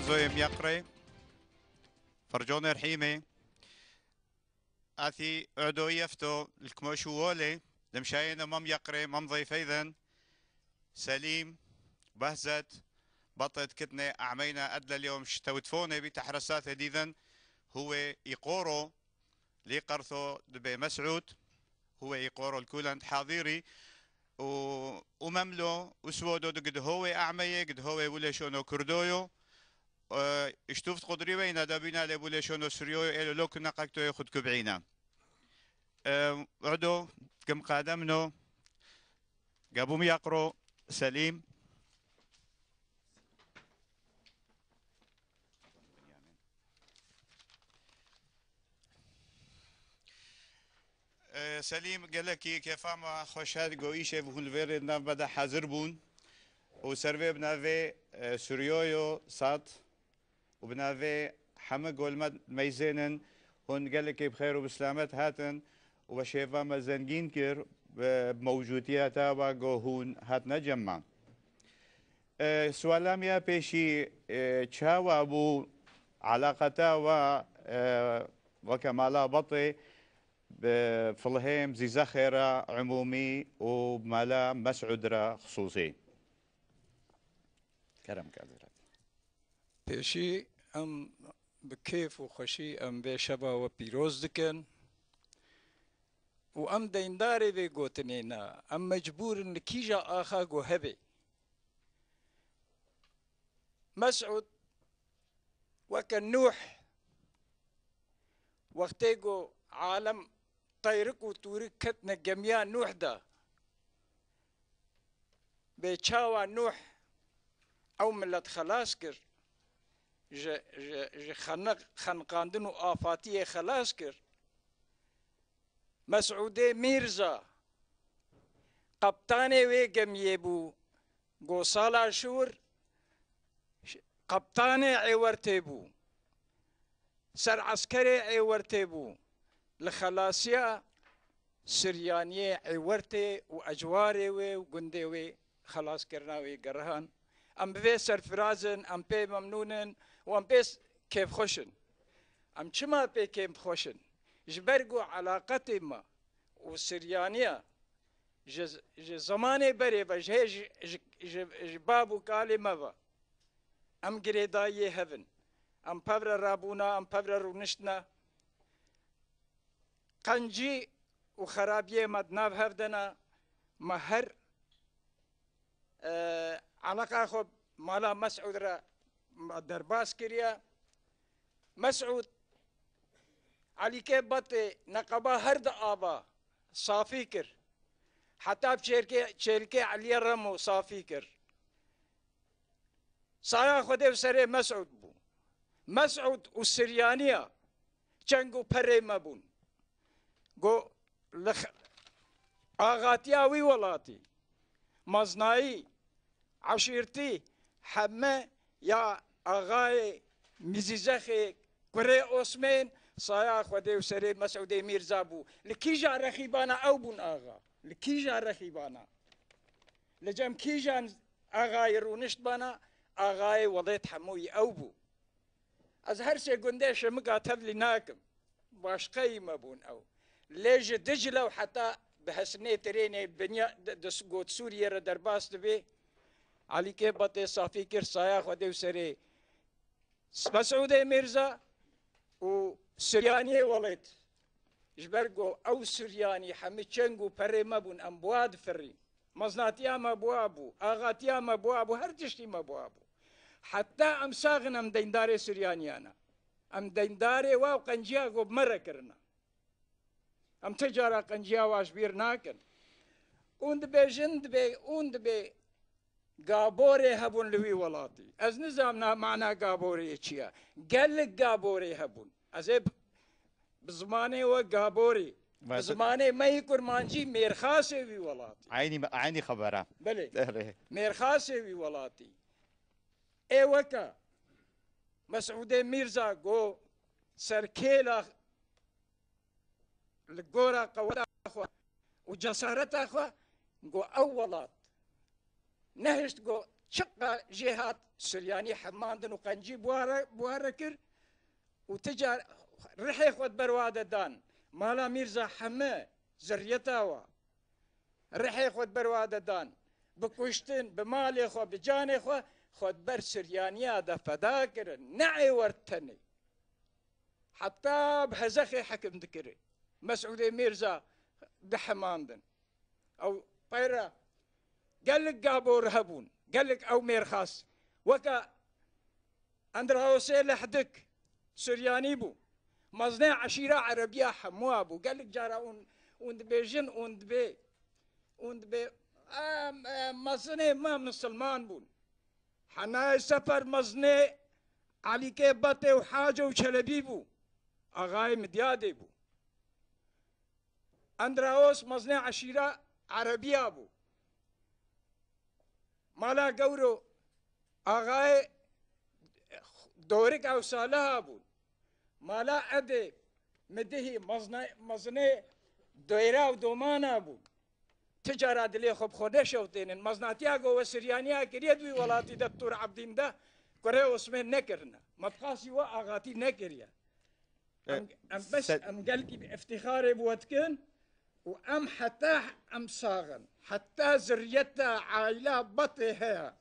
زويم يقري فرجون رحيمي اثي اعدو يفتو الكموشو ولي المشاين مم يقري مم ضيف ذن سليم بهزت بطت كتنة أعمينا أدلى اليوم شتوتفوني بتحرسات ديذن هو يقورو قرثو دبي مسعود هو يقورو الكولند حاضيري و... ومملو وسودو قد هو أعمية قد هو ولا شونو كردويو اشتوفت قدري وين دابينا لبولي شونو سريو الو لو كنا قاكتو خد كبعينا عدو كم قادمنو قابوم يقرو سليم سليم قال لك كيف ما خوشات قويشة بهون فيرد ناف بدا حاضر بون وسرفي بنافي سوريويو سات وبنافي حمق والميزينن هون قال لك بخير وبسلامات هاتن وبشيفا ما زنجين كير بموجوديتا واقو هون هاتنا جمع سوالا ميا بيشي تشاوا تشاوى ابو علاقتا و وكمالا بطي بفلهيم زي زخرة عمومي ومالا مسعودرة خصوصي كرم كادرات بيشي ئەم بە کێف و خەشی ئەم بێشەباوە پیرۆز دکەن و ئەم دەیندارێ بێ گوتنێنا ئەم مەجبورن لە کیژە ئاخا گۆ هەبێ مەسعود وەکە نوح وەختێ گۆ عالم تەیرک و تورک کەتنە گەمیان نوحدا بێ چاوە نوح ئەو ملەت خلاص کرد خنقاندن و آفاتی خلاص کرد مسعوده میرزا قبطان وی گمیه بو گوسالا شور قبطان عورته بو سر عسکر عورته بو لخلاصیا سریانی عورته و اجواره وی و گنده وی خلاص کرنا وی گرهان ام به سرفرازن ام به ممنونن و ام به کیف خوشن ام چما به کیف خوشن جبرگو علاقت ما و سریانیا جز زمان بری و جباب و کالمه و ام گریدایی هفن ام پور رابونا ام پور رونشتنا قنجی و خرابی مدناب هفدنا ما هر علاقه خو مالا مسعود را در باز کریا مسعود علی که بات نقبه هر دا آبا صافی کر حتی چرکه چرکه علی رمو صافی کر سایه خود سر مسعود بو مسعود و سریانیا چنگو پره مبون گو لخ آغاتیا وی ولاتی مزنایی عشیرتی همه یا آقای میزیزخ کره عثمان سایا خودی و سری مسعودی میرزا بو لکی جا رخیبانا او بون آقا لکی جا رخیبانا لجم کی جان آقای رونشت بانا آقای وضعیت حموی او بو از هر سه گنده شمگا تبلی ناکم باشقی مبون او لیج دجله و حتی بهسنه ترینه دنیا د سوریه را درباس دبی علیکه بطه صافی کرد سایه خود و سری مسعود مرزا و سریانی ولید جبرگو او سریانی همه چنگو پره مبون ام بواد فری مزناتیا ما بوابو آغاتیا ما بوابو هر تشتی ما بوابو حتی ام ساغن ام دیندار سریانیانا ام دیندار واو قنجیا گو مره کرنا ام تجارا قنجیا واش بیر ناکن اون دبه جند به اون دبه گابۆرێ هەبوون لەوی وڵاتی ئەس نزام نامانا گابۆرەیە چییە گەلک گابۆرێ هەبوون ئەزێ زمانەوە گابۆری زمانێ مەی کورمانجی مێرخاسێوی وڵاتی عینی عینی خەبەرە مێرخاسێوی وڵاتی ئێوەکە مەسعودێ میرزا گۆ سەرکێلا لە گۆرا قەوەدا و جەسارەتاخوا گۆ ئەو وڵات نهشت گو چقا جهات سریانی حماندن و قنجی بواره بواره کرد و تجا رحی خود برواده دان مالا میرزا همه زریتاوا رحی خود برواده دان بکشتن به مال خو به جان خو خود بر سریانیا ده فدا کرن نعی ورتنی حتى بهزخي حكم ذكري مسعود ميرزا دحماندن او طيره قال لك قابو رهبون قال لك أو ميرخاس وكا اندر أندراوسي لحدك سرياني بو مزنع عشيرة عربية حموا بو قال لك جارا اون اون وند جن اون بي اون بي مزنع ما مسلمان بون حناي سفر مزنع علي كي كيباتي وحاجة وشلبي بو أغاي مديادي بو اندر هاوس مزنع عشيرة عربية بو مالا گەورۆ ئاغای دۆرێک ئەوسالە هابوون مالا ئەدێ مدهی مەزنێ دۆێرا و دۆمانە بوو تجارە دلێ خۆب خۆدە شەوتێنن مەزناتیاگەوە سریانیا کرێت دوی وڵاتی دە تور عبدیندا کوێ وسمێن نەکردە مەبخاسی وە ئاغاتی نەکردە ئەم بەس ئەم گەلکی افتیخارێ بووەتکن ام صاغن حتى ذريتها عائلة بطيها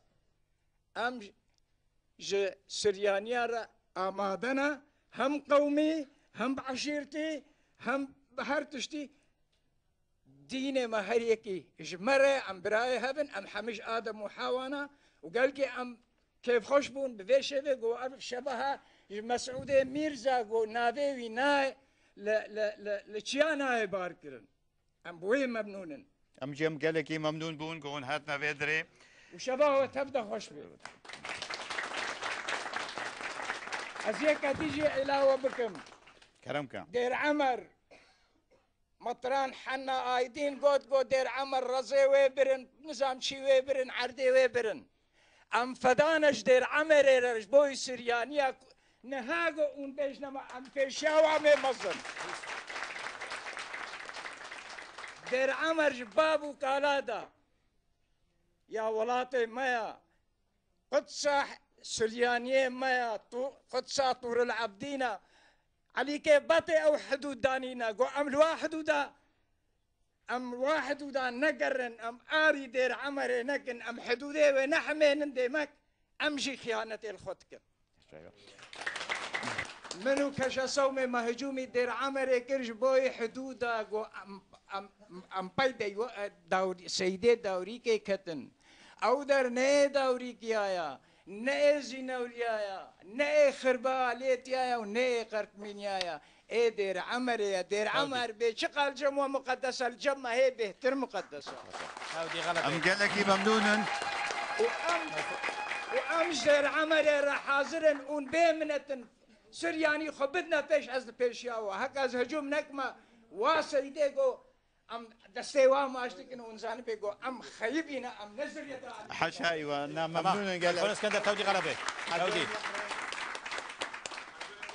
أم ج سريانيا أمادنا هم قومي هم عشيرتي هم بهرتشتي تشتي دين ما هريكي جمرة أم براي هبن أم حمش آدم وحاوانا وقالكي أم كيف خوش بون بذيشة بو أعرف شبهها مسعود ميرزا قو ناوي ناي ل ل ل لچیا ناي بار کرن ام بوی ممنونن ام جم گلکی ممنون بون که اون هاتنا ویدره و شبا و تبدا خوش بود از یک دیجی علاوه بکم كرمك دير عمر مطران حنا آيدين قد قد دير عمر رزي ويبرن نظام شي ويبرن عردي ويبرن ام فدانش دير عمر رج بوي سريانيا نهاجو ون بيجنا ام فيشاو عمي مصر خير عمر جباب وكالادا يا ولاتي مايا قدسة سليانية مايا قدسة طور العبدين عليك باتي أو حدود دانينا قو أم الواحدودا أم واحدودا نقرن أم آري دير عمري نقن أم حدودي ونحمي نندي مك أمشي خيانة الخدكن منو كشا سومي ما هجومي دير عمري كرش بوي حدودا قو ام ام ام بيدا يو دوري سيدي دوري كي كتن او در نه دوري كي آيا نه زينوري آيا نه خربا ليتي آيا و نه قرقمين آيا ايه دير عمري دير عمر بي شقال جموة مقدسة الجمة هي بهتر مقدسة هاودي غلط ام قالك ممنونا وام وامش دير عمري راح حاضرن اون بيمنتن سرياني خو بدنا از پیش آوا حق از هجوم نکما واسه ایده گو ام دسته وا ماشته کنه انسان بگو ام خیبینا ام نظریت حشای و نه ممنون قال خلاص كان تودي غلبه تودي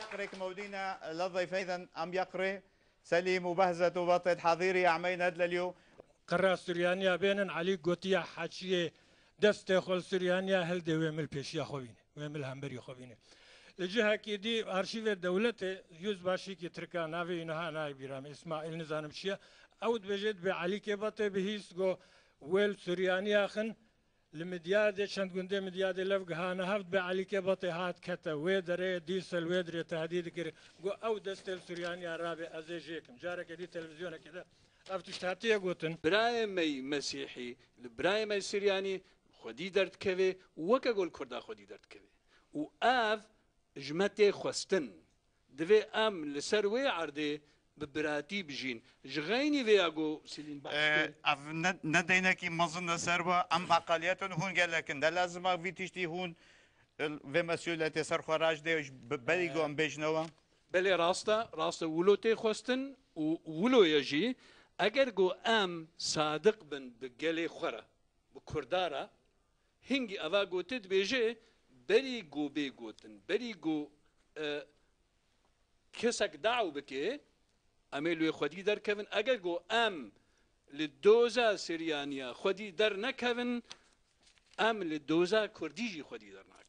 يقريك مودينا للضيف ايضا ام يقري سليم وبهزة وبطل حظيري عمين هدلليو قرار سوريانيا بينن علي قوتيا حاشيه دسته خل سوريانيا هل دوي مل بيشيا خوينه ويمل همبري خوينه Li cihekî dî arşîvê dewletê yüz başîkî tirka navê înha naybiram İsmail nizanim çiye ew dibêje bi Alîkê Batê bihîst got wêl Suryaniya xin li midyadê çend gundê midyadê lev gihane hevd bi Alîkê Batê e hat kete wê derê dîsel wê dirê tehdî dikir got ew destê Suryaniya rabê ez ê jêkim carekê dî televizyonekê de ev tişt hatiye gotin Birayê me mesîhî li birayê me Suryanî xwedî derdkevê weke gol Kurda xwedî derdkevê û ev ژمەتێ خوستن دەبێ ئەم لەسەر وێ عردێ ببراتی بژین ژغینی وێگۆ سیلین نەدەینەکی مەزن لەسەرەوە ئەم باقالەتن هون گەلەکن دە لازمە وی تیشتی هون vê mesulletê ser xwaraş dê berî gon bêjinwa? Belê rasta rasta wilo tê xwestin û wiloya jî eger got em sadiq bin bi gelê xwara bi kurdara hingî eva gotê dibêje بەری گۆ بێگوتن بەری گۆ کەسێک داو بکێ ئەمە لێ خودی دەرکەون ئەگەر گۆ ئەم لە دۆزا سریانە خودی دەرنەکەون ئەم لە دۆزا کوردیژی خودی دەرناک